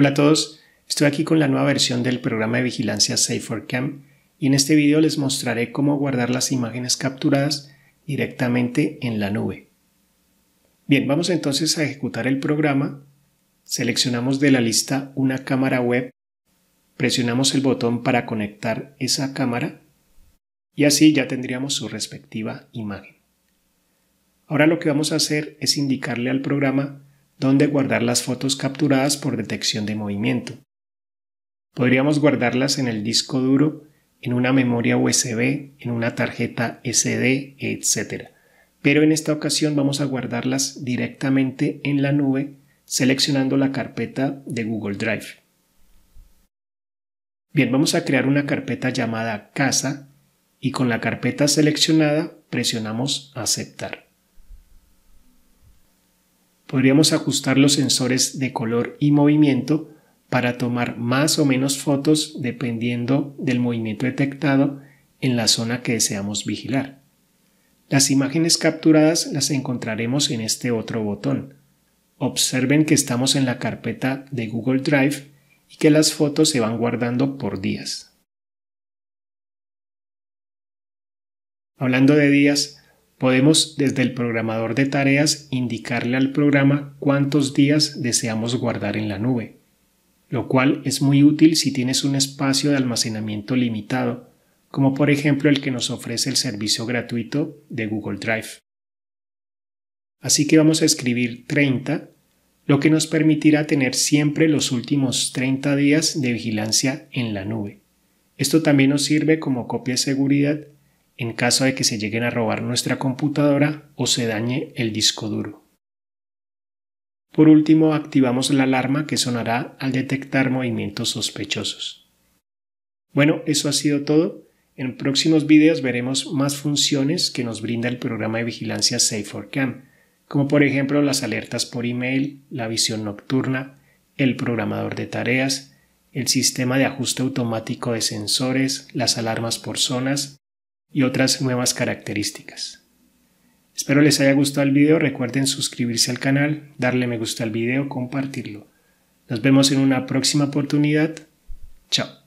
Hola a todos, estoy aquí con la nueva versión del programa de vigilancia safe cam y en este video les mostraré cómo guardar las imágenes capturadas directamente en la nube. Bien, vamos entonces a ejecutar el programa. Seleccionamos de la lista una cámara web, presionamos el botón para conectar esa cámara y así ya tendríamos su respectiva imagen. Ahora lo que vamos a hacer es indicarle al programa donde guardar las fotos capturadas por detección de movimiento. Podríamos guardarlas en el disco duro, en una memoria USB, en una tarjeta SD, etc. Pero en esta ocasión vamos a guardarlas directamente en la nube seleccionando la carpeta de Google Drive. Bien, vamos a crear una carpeta llamada casa y con la carpeta seleccionada presionamos aceptar podríamos ajustar los sensores de color y movimiento para tomar más o menos fotos dependiendo del movimiento detectado en la zona que deseamos vigilar. Las imágenes capturadas las encontraremos en este otro botón. Observen que estamos en la carpeta de Google Drive y que las fotos se van guardando por días. Hablando de días, Podemos desde el programador de tareas indicarle al programa cuántos días deseamos guardar en la nube, lo cual es muy útil si tienes un espacio de almacenamiento limitado, como por ejemplo el que nos ofrece el servicio gratuito de Google Drive. Así que vamos a escribir 30, lo que nos permitirá tener siempre los últimos 30 días de vigilancia en la nube. Esto también nos sirve como copia de seguridad en caso de que se lleguen a robar nuestra computadora o se dañe el disco duro. Por último, activamos la alarma que sonará al detectar movimientos sospechosos. Bueno, eso ha sido todo. En próximos videos veremos más funciones que nos brinda el programa de vigilancia Safe4Cam, como por ejemplo las alertas por email, la visión nocturna, el programador de tareas, el sistema de ajuste automático de sensores, las alarmas por zonas, y otras nuevas características. Espero les haya gustado el video, recuerden suscribirse al canal, darle me gusta al video, compartirlo. Nos vemos en una próxima oportunidad. Chao.